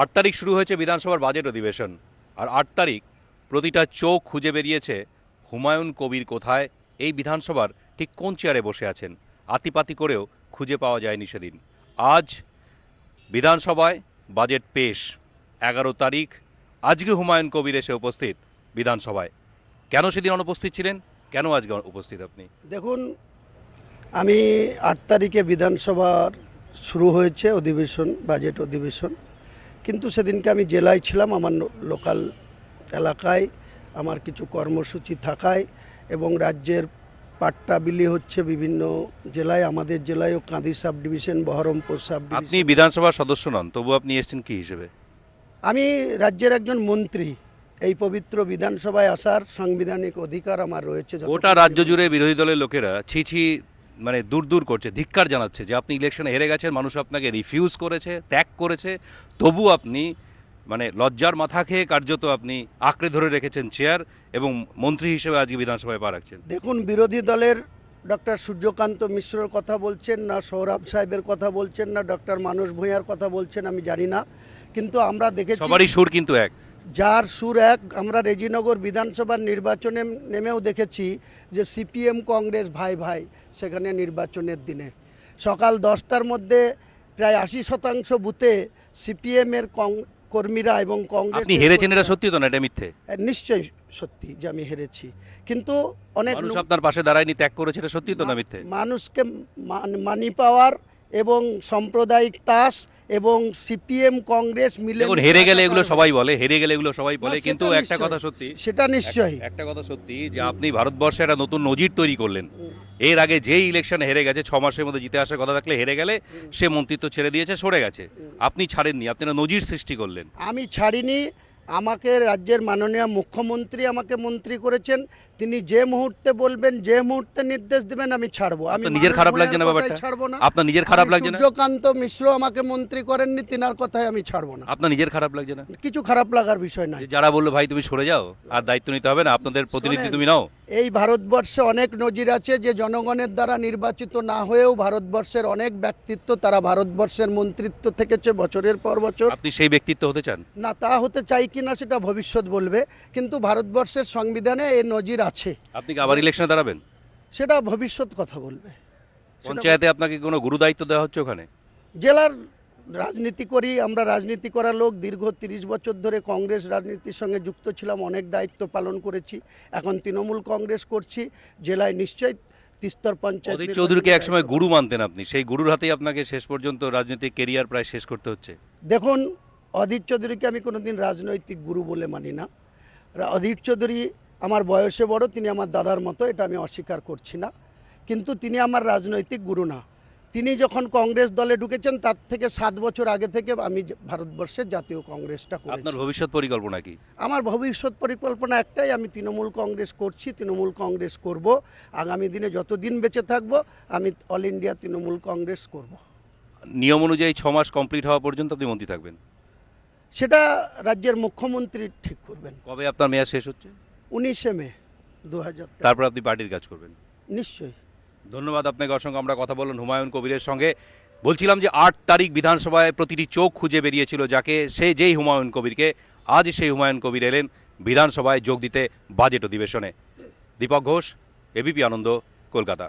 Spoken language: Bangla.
আট তারিখ শুরু হয়েছে বিধানসভার বাজেট অধিবেশন আর আট তারিখ প্রতিটা চোখ খুঁজে বেরিয়েছে হুমায়ুন কবির কোথায় এই বিধানসভার ঠিক কোন চেয়ারে বসে আছেন আতিপাতি করেও খুঁজে পাওয়া যায়নি সেদিন আজ বিধানসভায় বাজেট পেশ এগারো তারিখ আজকে হুমায়ুন কবির এসে উপস্থিত বিধানসভায় কেন সেদিন অনুপস্থিত ছিলেন কেন আজকে উপস্থিত আপনি দেখুন আমি আট তারিখে বিধানসভার শুরু হয়েছে অধিবেশন বাজেট অধিবেশন কিন্তু সেদিনকে আমি জেলায় ছিলাম আমার লোকাল এলাকায় আমার কিছু কর্মসূচি থাকায় এবং রাজ্যের পাট্টা বিলি হচ্ছে বিভিন্ন জেলায় আমাদের জেলায়ও কাঁদি সাব ডিভিশন বহরমপুর সাব আপনি বিধানসভার সদস্য নন তবু আপনি এসেছেন কি হিসেবে আমি রাজ্যের একজন মন্ত্রী এই পবিত্র বিধানসভায় আসার সাংবিধানিক অধিকার আমার রয়েছে গোটা রাজ্য জুড়ে বিরোধী দলের লোকেরা ছি ছি মানে দূর দূর করছে ধিক্কার জানাচ্ছে যে আপনি ইলেকশনে হেরে গেছেন মানুষ আপনাকে রিফিউজ করেছে ত্যাগ করেছে তবু আপনি মানে লজ্জার মাথা খেয়ে কার্যত আপনি আঁকড়ে ধরে রেখেছেন চেয়ার এবং মন্ত্রী হিসেবে আজকে বিধানসভায় পা রাখছেন দেখুন বিরোধী দলের ডক্টর সূর্যকান্ত মিশ্রর কথা বলছেন না সৌরভ সাহেবের কথা বলছেন না ডক্টর মানস ভূঁয়ার কথা বলছেন আমি জানি না কিন্তু আমরা দেখেছি সবারই সুর কিন্তু এক যার সুর এক আমরা রেজিনগর বিধানসভার নির্বাচনে নেমেও দেখেছি যে সিপিএম কংগ্রেস ভাই ভাই সেখানে নির্বাচনের দিনে সকাল দশটার মধ্যে প্রায় আশি শতাংশ বুথে সিপিএমের কর্মীরা এবং কংগ্রেস আপনি হেরেছেন এটা সত্যি তো না এটা মিথ্যে নিশ্চয়ই সত্যি যে আমি হেরেছি কিন্তু অনেক মানুষ আপনার পাশে দাঁড়ায়নি ত্যাগ করেছে এটা সত্যি তো না মিথ্যে মানুষকে মানি পাওয়ার এবং সাম্প্রদায়িক তাস এবং সিপিএম কংগ্রেস মিলে হেরে গেলে এগুলো সবাই বলে হেরে গেলে এগুলো সবাই বলে কিন্তু একটা কথা সত্যি সেটা নিশ্চয়ই একটা কথা সত্যি যে আপনি ভারতবর্ষে একটা নতুন নজির তৈরি করলেন এর আগে যে ইলেকশন হেরে গেছে ছ মাসের মধ্যে জিতে আসার কথা থাকলে হেরে গেলে সে মন্ত্রিত্ব ছেড়ে দিয়েছে সরে গেছে আপনি ছাড়েননি আপনারা নজির সৃষ্টি করলেন আমি ছাড়িনি আমাকে রাজ্যের মাননীয় মুখ্যমন্ত্রী আমাকে মন্ত্রী করেছেন তিনি যে মুহূর্তে বলবেন যে মুহূর্তে নির্দেশ দিবেন আমি ছাড়বো আমি নিজের খারাপ লাগছে না ব্যাপারটা ছাড়বো না আপনার নিজের খারাপ লাগছে না সূর্যকান্ত মিশ্র আমাকে মন্ত্রী করেননি তিনার কথায় আমি ছাড়বো না আপনার নিজের খারাপ লাগছে না কিছু খারাপ লাগার বিষয় না যারা বললো ভাই তুমি সরে যাও আর দায়িত্ব নিতে হবে না আপনাদের প্রতিনিধি তুমি নাও এই ভারতবর্ষে অনেক নজির আছে যে জনগণের দ্বারা নির্বাচিত না হয়েও ভারতবর্ষের অনেক ব্যক্তিত্ব তারা ভারতবর্ষের মন্ত্রিত্ব থেকেছে বছরের পর বছর আপনি সেই ব্যক্তিত্ব হতে চান না তা হতে চাই কিনা সেটা ভবিষ্যৎ বলবে কিন্তু ভারতবর্ষের সংবিধানে এই নজির আছে আপনি কি আবার ইলেকশনে দাঁড়াবেন সেটা ভবিষ্যৎ কথা বলবে পঞ্চায়েতে আপনাকে কোনো গুরু দায়িত্ব দেওয়া হচ্ছে ওখানে জেলার রাজনীতি করি আমরা রাজনীতি করার লোক দীর্ঘ ৩০ বছর ধরে কংগ্রেস রাজনীতির সঙ্গে যুক্ত ছিলাম অনেক দায়িত্ব পালন করেছি এখন তৃণমূল কংগ্রেস করছি জেলায় নিশ্চয়ই তিস্তর পঞ্চায়েত চৌধুরীকে একসময় গুরু মানতেন আপনি সেই গুরুর হাতেই আপনাকে শেষ পর্যন্ত রাজনৈতিক কেরিয়ার প্রায় শেষ করতে হচ্ছে দেখুন অধীর চৌধুরীকে আমি কোনোদিন রাজনৈতিক গুরু বলে মানি না অধীর চৌধুরী আমার বয়সে বড় তিনি আমার দাদার মতো এটা আমি অস্বীকার করছি না কিন্তু তিনি আমার রাজনৈতিক গুরু না তিনি যখন কংগ্রেস দলে ঢুকেছেন তার থেকে সাত বছর আগে থেকে আমি ভারতবর্ষের জাতীয় কংগ্রেসটা করি আপনার ভবিষ্যৎ পরিকল্পনা কি আমার ভবিষ্যৎ পরিকল্পনা একটাই আমি তৃণমূল কংগ্রেস করছি তৃণমূল কংগ্রেস করব আগামী দিনে যতদিন বেঁচে থাকব আমি অল ইন্ডিয়া তৃণমূল কংগ্রেস করব নিয়ম অনুযায়ী ছ মাস কমপ্লিট হওয়া পর্যন্ত আপনি মন্ত্রী থাকবেন সেটা রাজ্যের মুখ্যমন্ত্রী ঠিক করবেন কবে আপনার মেয়াদ শেষ হচ্ছে উনিশে মে দু তারপর আপনি পার্টির কাজ করবেন নিশ্চয়ই ধন্যবাদ আপনাকে অসংখ্য আমরা কথা বললাম হুমায়ুন কবিরের সঙ্গে বলছিলাম যে আট তারিখ বিধানসভায় প্রতিটি চোখ খুঁজে বেরিয়েছিল যাকে সে যেই হুমায়ুন কবিরকে আজ সেই হুমায়ুন কবির এলেন বিধানসভায় যোগ দিতে বাজেট অধিবেশনে দীপক ঘোষ এবিপি আনন্দ কলকাতা